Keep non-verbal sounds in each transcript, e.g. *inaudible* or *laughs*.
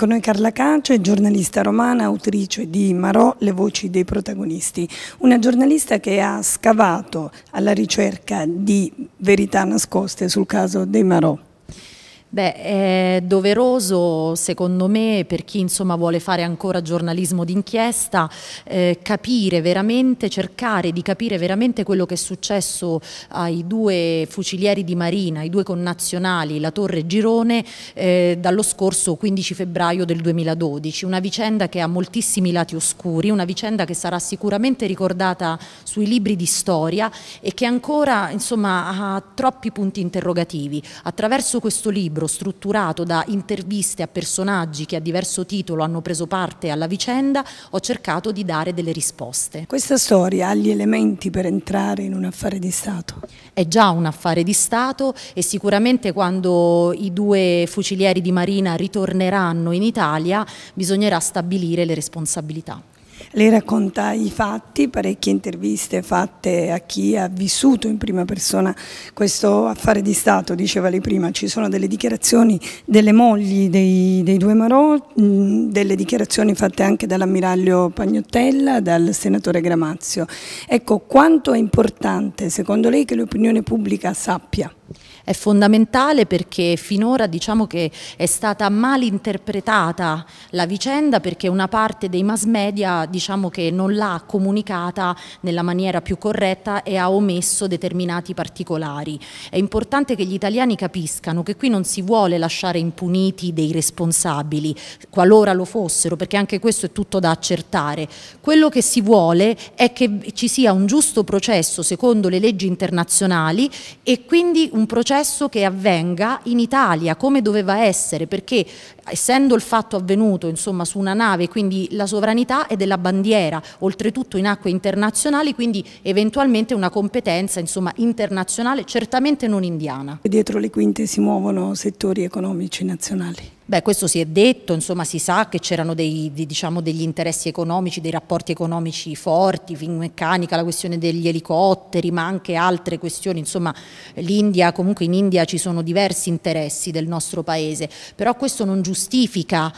con noi Carla Cacio, giornalista romana, autrice di Marò, le voci dei protagonisti. Una giornalista che ha scavato alla ricerca di verità nascoste sul caso dei Marò. Beh, è doveroso secondo me per chi insomma, vuole fare ancora giornalismo d'inchiesta eh, capire veramente, cercare di capire veramente quello che è successo ai due fucilieri di Marina, ai due connazionali, la Torre Girone, eh, dallo scorso 15 febbraio del 2012. Una vicenda che ha moltissimi lati oscuri, una vicenda che sarà sicuramente ricordata sui libri di storia e che ancora insomma, ha troppi punti interrogativi. Attraverso questo libro libro strutturato da interviste a personaggi che a diverso titolo hanno preso parte alla vicenda, ho cercato di dare delle risposte. Questa storia ha gli elementi per entrare in un affare di Stato? È già un affare di Stato e sicuramente quando i due fucilieri di Marina ritorneranno in Italia bisognerà stabilire le responsabilità. Lei racconta i fatti, parecchie interviste fatte a chi ha vissuto in prima persona questo affare di Stato, diceva lei prima, ci sono delle dichiarazioni delle mogli dei, dei due Marò, mm, delle dichiarazioni fatte anche dall'ammiraglio Pagnottella, dal senatore Gramazio. Ecco, quanto è importante secondo lei che l'opinione pubblica sappia? È fondamentale perché finora diciamo che è stata mal interpretata la vicenda perché una parte dei mass media diciamo che non l'ha comunicata nella maniera più corretta e ha omesso determinati particolari. È importante che gli italiani capiscano che qui non si vuole lasciare impuniti dei responsabili, qualora lo fossero, perché anche questo è tutto da accertare. Quello che si vuole è che ci sia un giusto processo secondo le leggi internazionali e quindi un processo processo che avvenga in Italia come doveva essere, perché essendo il fatto avvenuto insomma, su una nave, quindi la sovranità è della bandiera, oltretutto in acque internazionali, quindi eventualmente una competenza insomma, internazionale, certamente non indiana. Dietro le quinte si muovono settori economici nazionali. Beh, questo si è detto, insomma si sa che c'erano dei, di, diciamo, degli interessi economici, dei rapporti economici forti, Finmeccanica, la questione degli elicotteri, ma anche altre questioni, insomma l'India, comunque in India ci sono diversi interessi del nostro paese, però questo non giustifica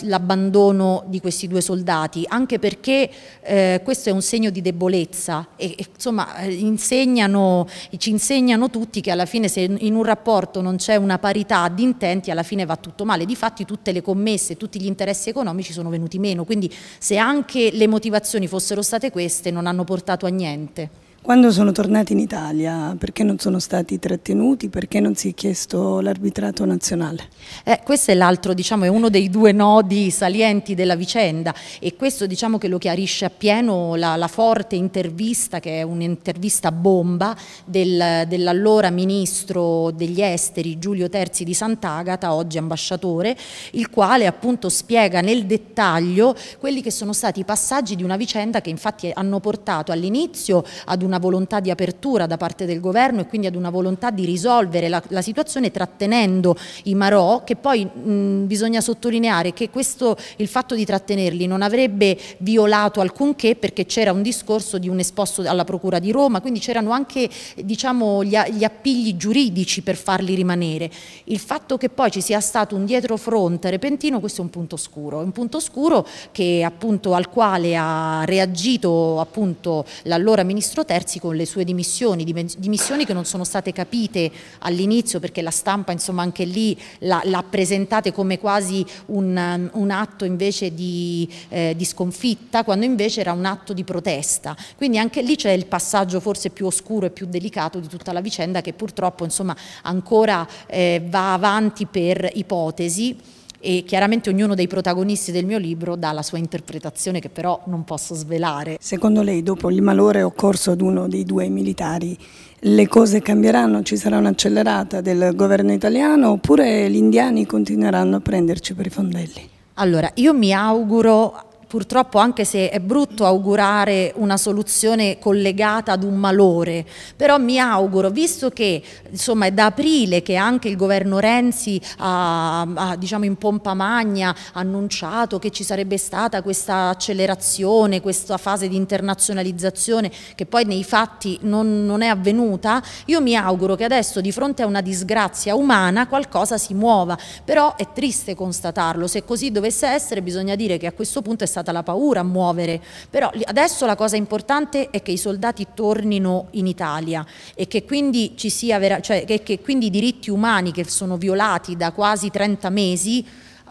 l'abbandono di questi due soldati, anche perché eh, questo è un segno di debolezza e, e insomma eh, insegnano, ci insegnano tutti che alla fine se in un rapporto non c'è una parità di intenti alla fine va tutto tutto male. Difatti tutte le commesse, tutti gli interessi economici sono venuti meno, quindi se anche le motivazioni fossero state queste non hanno portato a niente. Quando sono tornati in Italia, perché non sono stati trattenuti, perché non si è chiesto l'arbitrato nazionale? Eh, questo è l'altro, diciamo, è uno dei due nodi salienti della vicenda e questo diciamo che lo chiarisce appieno la, la forte intervista, che è un'intervista bomba, del, dell'allora ministro degli esteri Giulio Terzi di Sant'Agata, oggi ambasciatore, il quale appunto spiega nel dettaglio quelli che sono stati i passaggi di una vicenda che infatti hanno portato all'inizio ad una una volontà di apertura da parte del governo e quindi ad una volontà di risolvere la, la situazione trattenendo i Marò, che poi mh, bisogna sottolineare che questo, il fatto di trattenerli non avrebbe violato alcunché perché c'era un discorso di un esposto alla Procura di Roma, quindi c'erano anche diciamo, gli, gli appigli giuridici per farli rimanere. Il fatto che poi ci sia stato un dietrofront repentino, questo è un punto scuro, un punto scuro che, appunto, al quale ha reagito appunto, l'allora Ministro Terra Terzi con le sue dimissioni, dimissioni che non sono state capite all'inizio perché la stampa insomma anche lì l'ha presentate come quasi un, um, un atto invece di, eh, di, sconfitta quando invece era un atto di protesta. Quindi anche lì c'è il passaggio forse più oscuro e più delicato di tutta la vicenda che purtroppo insomma ancora eh, va avanti per ipotesi e chiaramente ognuno dei protagonisti del mio libro dà la sua interpretazione che però non posso svelare. Secondo lei dopo il malore occorso ad uno dei due militari le cose cambieranno? Ci sarà un'accelerata del governo italiano oppure gli indiani continueranno a prenderci per i fondelli? Allora, io mi auguro purtroppo anche se è brutto augurare una soluzione collegata ad un malore, però mi auguro, visto che insomma, è da aprile che anche il governo Renzi ha, ha diciamo, in pompa magna annunciato che ci sarebbe stata questa accelerazione, questa fase di internazionalizzazione che poi nei fatti non, non è avvenuta, io mi auguro che adesso di fronte a una disgrazia umana qualcosa si muova, però è triste constatarlo, se così dovesse essere bisogna dire che a questo punto è stato stata la paura a muovere, però adesso la cosa importante è che i soldati tornino in Italia e che quindi, ci sia vera, cioè, che, che quindi i diritti umani che sono violati da quasi 30 mesi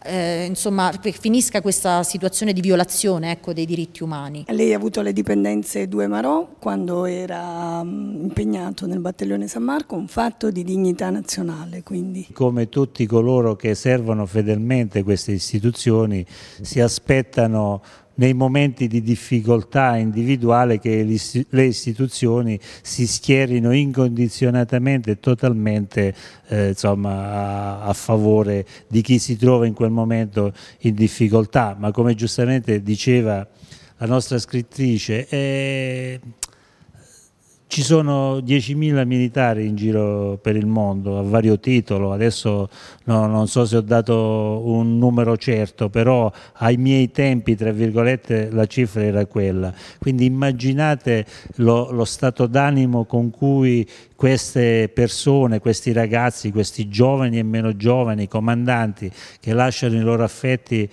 eh, insomma, finisca questa situazione di violazione ecco, dei diritti umani. Lei ha avuto le dipendenze due Marò quando era mm, impegnato nel battaglione San Marco, un fatto di dignità nazionale. Quindi. Come tutti coloro che servono fedelmente queste istituzioni si aspettano nei momenti di difficoltà individuale che le istituzioni si schierino incondizionatamente e totalmente eh, insomma, a, a, favore di chi si trova in quel momento in difficoltà, ma come giustamente diceva la nostra scrittrice, eh, ci sono 10.000 militari in giro per il mondo a vario titolo, adesso no, non so se ho dato un numero certo, però ai miei tempi, tra virgolette, la cifra era quella. Quindi immaginate lo, lo stato d'animo con cui queste persone, questi ragazzi, questi giovani e meno giovani, comandanti che lasciano i loro affetti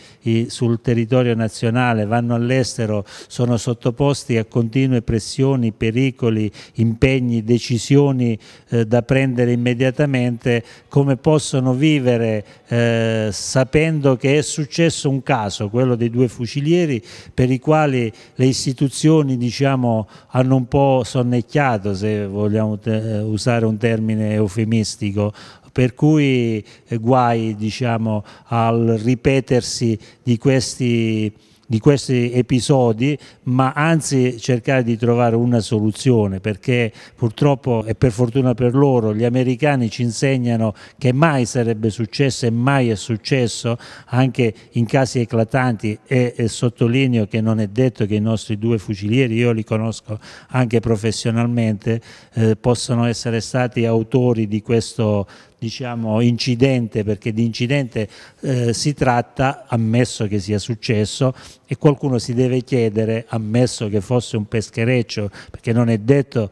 sul territorio nazionale, vanno all'estero, sono sottoposti a continue pressioni, pericoli, impegni, decisioni eh, da prendere immediatamente, come possono vivere eh, sapendo che è successo un caso, quello dei due fucilieri, per i quali le istituzioni diciamo, hanno un po' sonnecchiato, se vogliamo eh, eh, usare un termine eufemistico, per cui eh, guai diciamo, al ripetersi di questi di questi episodi, ma anzi cercare di trovare una soluzione, perché purtroppo e per fortuna per loro gli americani ci insegnano che mai sarebbe successo e mai è successo, anche in casi eclatanti e, e sottolineo che non è detto che i nostri due fucilieri, io li conosco anche professionalmente, eh, possano essere stati autori di questo diciamo, incidente, perché di incidente eh, si tratta, ammesso che sia successo, e qualcuno si deve chiedere, ammesso che fosse un peschereccio, perché non è detto,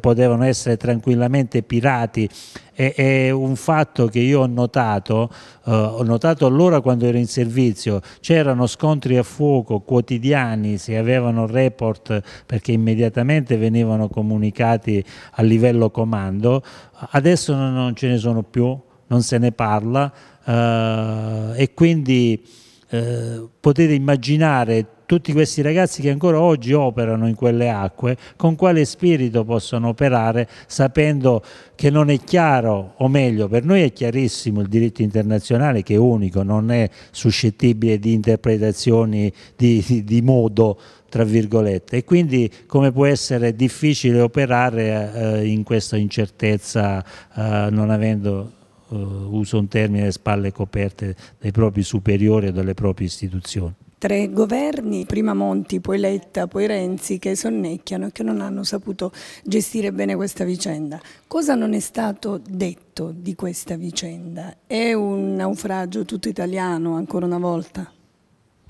potevano essere tranquillamente pirati è, è un fatto che io ho notato, eh, ho notato allora quando ero in servizio, c'erano scontri a fuoco quotidiani, si avevano report perché immediatamente venivano comunicati a livello comando, adesso non ce ne sono più, non se ne parla eh, e quindi eh, potete immaginare tutti questi ragazzi che ancora oggi operano in quelle acque, con quale spirito possono operare sapendo che non è chiaro, o meglio, per noi è chiarissimo il diritto internazionale che è unico, non è suscettibile di interpretazioni di, di, di modo, tra virgolette, e quindi come può essere difficile operare eh, in questa incertezza eh, non avendo eh, uso un termine, spalle coperte dai propri superiori e dalle proprie istituzioni tre governi, prima Monti, poi Letta, poi Renzi, che sonnecchiano e che non hanno saputo gestire bene questa vicenda. Cosa non è stato detto di questa vicenda? È un naufragio tutto italiano, ancora una volta?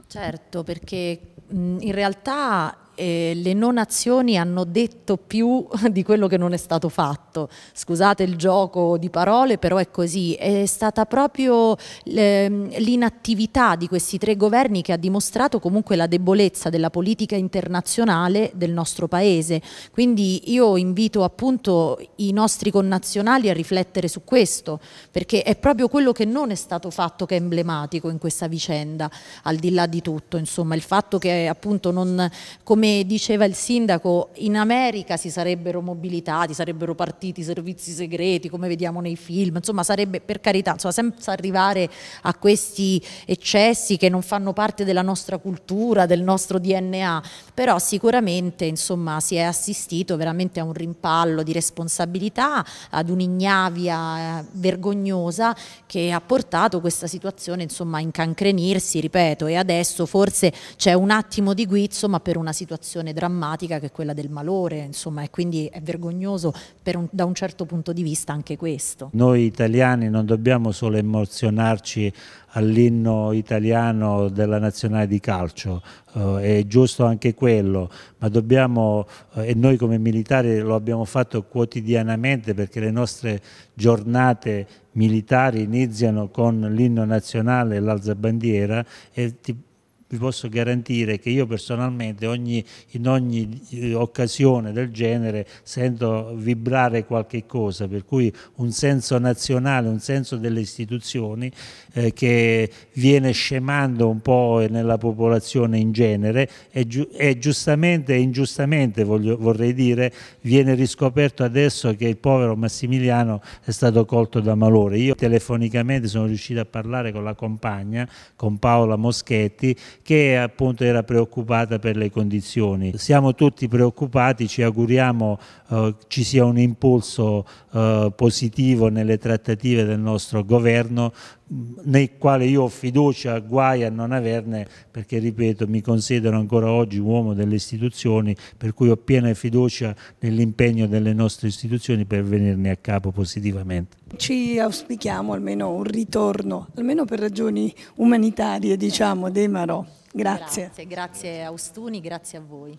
Certo, perché in realtà eh, le non azioni hanno detto più *laughs* di quello che non è stato fatto. Scusate il gioco di parole, però è così. È stata proprio ehm, l'inattività di questi tre governi che ha dimostrato comunque la debolezza della politica internazionale del nostro Paese. Quindi io invito appunto i nostri connazionali a riflettere su questo, perché è proprio quello che non è stato fatto che è emblematico in questa vicenda, al di là di tutto. Insomma, il fatto che appunto non... Come come diceva il sindaco, in America si sarebbero mobilitati, sarebbero partiti servizi segreti, come vediamo nei film, insomma sarebbe per carità, insomma, senza arrivare a questi eccessi che non fanno parte della nostra cultura, del nostro DNA, però sicuramente insomma, si è assistito veramente a un rimpallo di responsabilità, ad un'ignavia eh, vergognosa che ha portato questa situazione insomma, a incancrenirsi, ripeto, e adesso forse c'è un attimo di guizzo, ma per una situazione situazione drammatica che è quella del malore, insomma, e quindi è vergognoso un, da un certo punto di vista anche questo. Noi italiani non dobbiamo solo emozionarci all'inno italiano della nazionale di calcio, eh, è giusto anche quello, ma dobbiamo, eh, e noi come militari lo abbiamo fatto quotidianamente perché le nostre giornate militari iniziano con l'inno nazionale e l'alzabandiera e ti vi posso garantire che io personalmente ogni, in ogni eh, occasione del genere sento vibrare qualche cosa, per cui un senso nazionale, un senso delle istituzioni eh, che viene scemando un po' nella popolazione in genere e, giu e giustamente e ingiustamente voglio, vorrei dire viene riscoperto adesso che il povero Massimiliano è stato colto da malore. Io telefonicamente sono riuscito a parlare con la compagna, con Paola Moschetti, che appunto era preoccupata per le condizioni. Siamo tutti preoccupati, ci auguriamo eh, ci sia un impulso eh, positivo nelle trattative del nostro governo nei quali io ho fiducia, guai a non averne, perché ripeto, mi considero ancora oggi uomo delle istituzioni, per cui ho piena fiducia nell'impegno delle nostre istituzioni per venirne a capo positivamente. Ci auspichiamo almeno un ritorno, almeno per ragioni umanitarie, diciamo, dei Marò. Grazie. Grazie, grazie a Ustuni, grazie a voi.